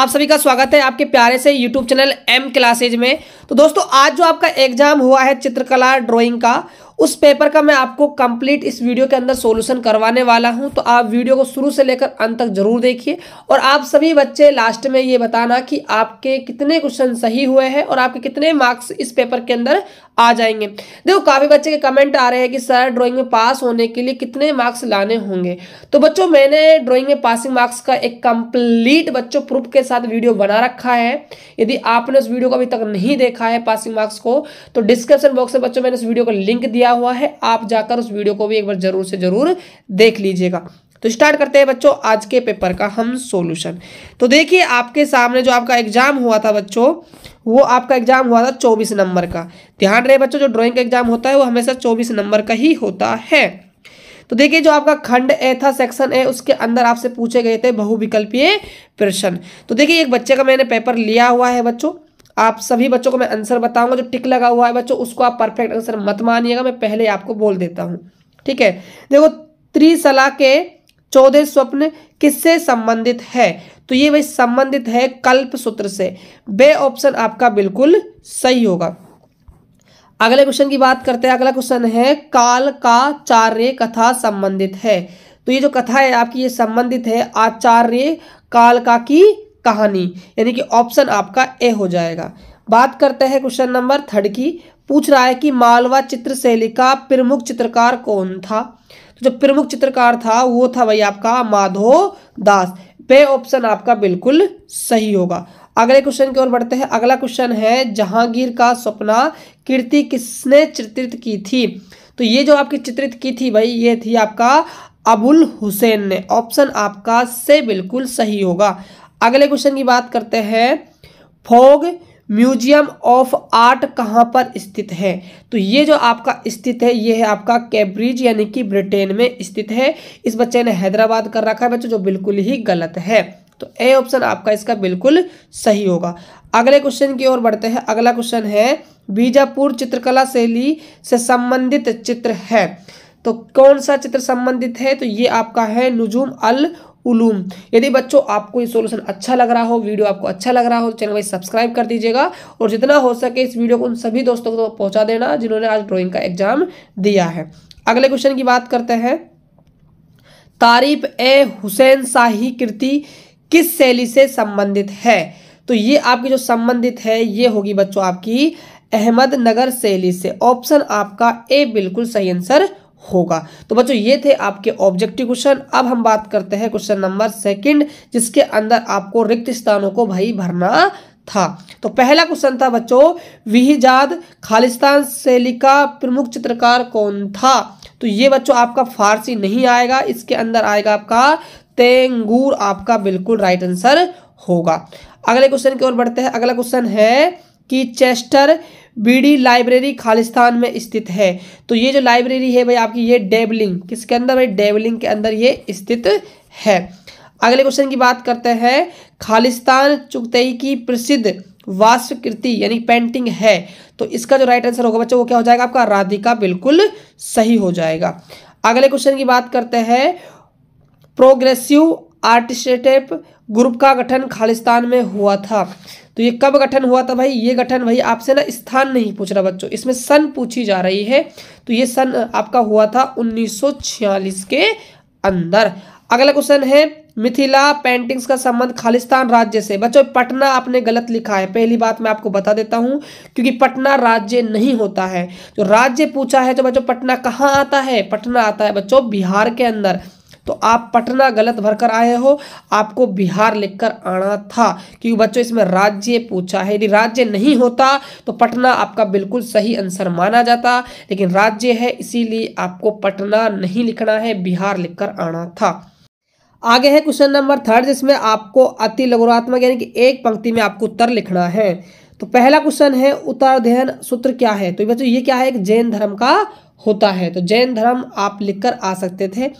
आप सभी का स्वागत है आपके प्यारे से YouTube चैनल M क्लासेज में तो दोस्तों आज जो आपका एग्जाम हुआ है चित्रकला ड्राइंग का उस पेपर का मैं आपको कंप्लीट इस वीडियो के अंदर सोल्यूशन करवाने वाला हूं तो आप वीडियो को शुरू से लेकर अंत तक जरूर देखिए और आप सभी बच्चे लास्ट में ये बताना कि आपके कितने क्वेश्चन सही हुए हैं और आपके कितने मार्क्स इस पेपर के अंदर आ जाएंगे देखो काफ़ी बच्चे के कमेंट आ रहे हैं कि सर ड्रॉइंग में पास होने के लिए कितने मार्क्स लाने होंगे तो बच्चों मैंने ड्रॉइंग में पासिंग मार्क्स का एक कंप्लीट बच्चों प्रूफ के साथ वीडियो बना रखा है यदि आपने उस वीडियो को अभी तक नहीं देखा है पासिंग मार्क्स को तो डिस्क्रिप्शन बॉक्स में बच्चों मैंने उस वीडियो का लिंक दिया आया हुआ है आप जाकर उस वीडियो को भी एक बार जरूर से जरूर देख लीजिएगा तो स्टार्ट करते हैं बच्चों आज के पेपर का हम सॉल्यूशन तो देखिए आपके सामने जो आपका एग्जाम हुआ था बच्चों वो आपका एग्जाम हुआ था चौबीस नंबर का ध्यान रहे बच्चों जो ड्राइंग का एग्जाम होता है वो हमेशा चौबीस नंबर का ही होता है तो देखिए जो आपका खंड ए था सेक्शन ए उसके अंदर आपसे पूछे गए थे बहुविकल्पीय प्रश्न तो देखिए एक बच्चे का मैंने पेपर लिया हुआ है बच्चों आप सभी बच्चों को मैं आंसर बताऊंगा जो टिक लगा हुआ है बच्चों उसको आप परफेक्ट आंसर मत मानिएगा मैं पहले आपको बोल देता हूँ ठीक है देखो त्रिसला के चौदह स्वप्न किससे संबंधित है तो ये भाई संबंधित है कल्प सूत्र से बे ऑप्शन आपका बिल्कुल सही होगा अगले क्वेश्चन की बात करते हैं अगला क्वेश्चन है काल का चार्य कथा संबंधित है तो ये जो कथा है आपकी ये संबंधित है आचार्य काल का की कहानी यानी कि ऑप्शन आपका ए हो जाएगा बात करते हैं क्वेश्चन नंबर थर्ड की पूछ रहा है कि मालवा चित्रशैली का प्रमुख चित्रकार कौन था तो जो प्रमुख चित्रकार था वो था भाई आपका माधो दास पे ऑप्शन आपका बिल्कुल सही होगा अगले क्वेश्चन की ओर बढ़ते हैं अगला क्वेश्चन है जहांगीर का सपना कीर्ति किसने चित्रित की थी तो ये जो आपकी चित्रित की थी भाई ये थी आपका अबुल हुसैन ने ऑप्शन आपका से बिल्कुल सही होगा अगले क्वेश्चन की बात करते हैं फोग म्यूजियम ऑफ आर्ट कहाँ पर स्थित है तो ये जो आपका स्थित है ये है आपका कैब्रिज यानी कि ब्रिटेन में स्थित है इस बच्चे ने हैदराबाद कर रखा है बच्चों जो बिल्कुल ही गलत है तो ए ऑप्शन आपका इसका बिल्कुल सही होगा अगले क्वेश्चन की ओर बढ़ते हैं अगला क्वेश्चन है बीजापुर चित्रकला शैली से संबंधित चित्र है तो कौन सा चित्र संबंधित है तो ये आपका है नुजूम अल उलूम यदि बच्चों आपको ये सोल्यूशन अच्छा लग रहा हो वीडियो आपको अच्छा लग रहा हो चैनल भाई सब्सक्राइब कर दीजिएगा और जितना हो सके इस वीडियो को उन सभी दोस्तों को पहुंचा देना जिन्होंने आज ड्राइंग का एग्जाम दिया है अगले क्वेश्चन की बात करते हैं तारीफ ए हुसैन शाही कृति किस शैली से संबंधित है तो ये आपकी जो संबंधित है ये होगी बच्चों आपकी अहमदनगर शैली से ऑप्शन आपका ए बिल्कुल सही आंसर होगा तो बच्चों ये थे आपके ऑब्जेक्टिव क्वेश्चन अब हम बात करते हैं क्वेश्चन नंबर सेकंड जिसके अंदर आपको रिक्त स्थानों को भाई भरना था तो पहला क्वेश्चन था बच्चों विहिजाद खालिस्तान शैली का प्रमुख चित्रकार कौन था तो ये बच्चों आपका फारसी नहीं आएगा इसके अंदर आएगा आपका तेंगूर आपका बिल्कुल राइट आंसर होगा अगले क्वेश्चन की ओर बढ़ते हैं अगला क्वेश्चन है कि चेस्टर बीडी लाइब्रेरी खालिस्तान में स्थित है तो ये जो लाइब्रेरी है भाई आपकी ये डेबलिंग किसके अंदर भाई डेबलिंग के अंदर ये स्थित है अगले क्वेश्चन की बात करते हैं खालिस्तान चुगतई की प्रसिद्ध वास्तुकृति यानी पेंटिंग है तो इसका जो राइट आंसर होगा बच्चों वो क्या हो जाएगा आपका राधिका बिल्कुल सही हो जाएगा अगले क्वेश्चन की बात करते हैं प्रोग्रेसिव आर्टिस्टेप ग्रुप का गठन खालिस्तान में हुआ था तो ये कब गठन हुआ था भाई ये गठन भाई आपसे ना स्थान नहीं पूछ रहा बच्चों इसमें सन पूछी जा रही है तो ये सन आपका हुआ था 1946 के अंदर अगला क्वेश्चन है मिथिला पेंटिंग्स का संबंध खालिस्तान राज्य से बच्चों पटना आपने गलत लिखा है पहली बात मैं आपको बता देता हूं क्योंकि पटना राज्य नहीं होता है जो राज्य पूछा है तो बच्चों पटना कहाँ आता है पटना आता है बच्चों बिहार के अंदर तो आप पटना गलत भरकर आए हो आपको बिहार लिखकर आना था क्योंकि बच्चों इसमें राज्य पूछा है यदि राज्य नहीं होता तो पटना आपका बिल्कुल सही आंसर माना जाता लेकिन राज्य है इसीलिए आपको पटना नहीं लिखना है बिहार लिखकर आना था आगे है क्वेश्चन नंबर थर्ड जिसमें आपको अति लघुरात्मक यानी कि एक पंक्ति में आपको उत्तर लिखना है तो पहला क्वेश्चन है अध्ययन सूत्र क्या है तो बच्चों ये क्या है एक जैन धर्म का होता है तो जैन धर्म आप लिखकर आ सकते थे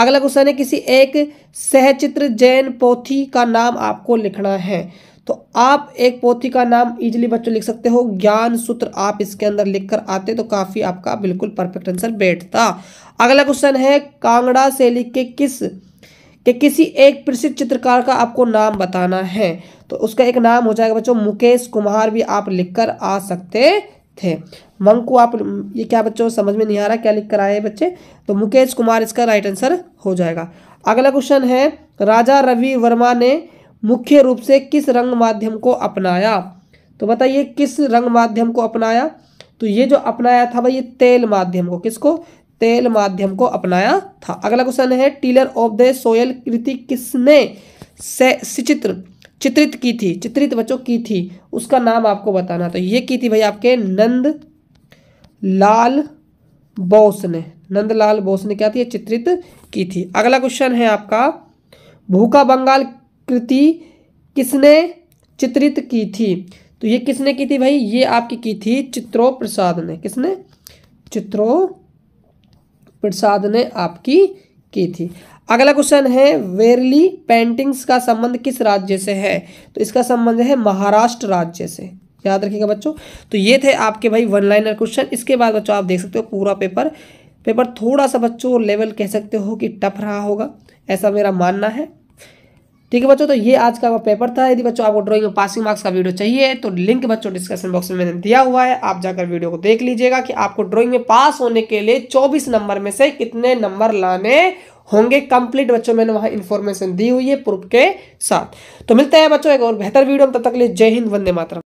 अगला क्वेश्चन है किसी एक सहचित्र जैन पोथी का नाम आपको लिखना है तो आप एक पोथी का नाम इजीली बच्चों लिख सकते हो ज्ञान सूत्र आप इसके अंदर लिखकर आते तो काफ़ी आपका बिल्कुल परफेक्ट आंसर बैठता अगला क्वेश्चन है कांगड़ा शैली के किस के किसी एक प्रसिद्ध चित्रकार का आपको नाम बताना है तो उसका एक नाम हो जाएगा बच्चों मुकेश कुमार भी आप लिखकर आ सकते थे मंग को आप ये क्या बच्चों समझ में नहीं आ रहा क्या लिख कर आए हैं बच्चे तो मुकेश कुमार इसका राइट आंसर हो जाएगा अगला क्वेश्चन है राजा रवि वर्मा ने मुख्य रूप से किस रंग माध्यम को अपनाया तो बताइए किस रंग माध्यम को अपनाया तो ये जो अपनाया था भाई ये तेल माध्यम को किसको तेल माध्यम को अपनाया था अगला क्वेश्चन है टीलर ऑफ द सोयल कृति किसने से चित्रित की थी चित्रित बच्चों की थी उसका नाम आपको बताना तो ये की थी भाई आपके नंद लाल बोस ने नंदलाल बोस ने क्या थी चित्रित की थी अगला क्वेश्चन है आपका भूखा बंगाल कृति किसने चित्रित की थी तो ये किसने की थी भाई ये आपकी की थी चित्रो प्रसाद ने किसने चित्रो प्रसाद ने आपकी की थी अगला क्वेश्चन है वेरली पेंटिंग्स का संबंध किस राज्य से है तो इसका संबंध है महाराष्ट्र राज्य से याद रखिएगा बच्चों तो ये थे आपके भाई वन लाइनर क्वेश्चन इसके बाद बच्चों आप देख सकते हो पूरा पेपर पेपर थोड़ा सा बच्चों लेवल कह सकते हो कि टफ रहा होगा ऐसा मेरा मानना है ठीक है बच्चों तो ये आज का पेपर था यदि बच्चों आपको ड्रॉइंग में पासिंग मार्क्स का वीडियो चाहिए तो लिंक बच्चों डिस्क्रिप्शन बॉक्स में मैंने दिया हुआ है आप जाकर वीडियो को देख लीजिएगा कि आपको ड्रॉइंग में पास होने के लिए चौबीस नंबर में से कितने नंबर लाने होंगे कंप्लीट बच्चों मैंने वहां इन्फॉर्मेशन दी हुई है प्रूफ के साथ तो मिलते हैं बच्चों एक और बेहतर वीडियो में तब तक लिए जय हिंद वंदे मातरम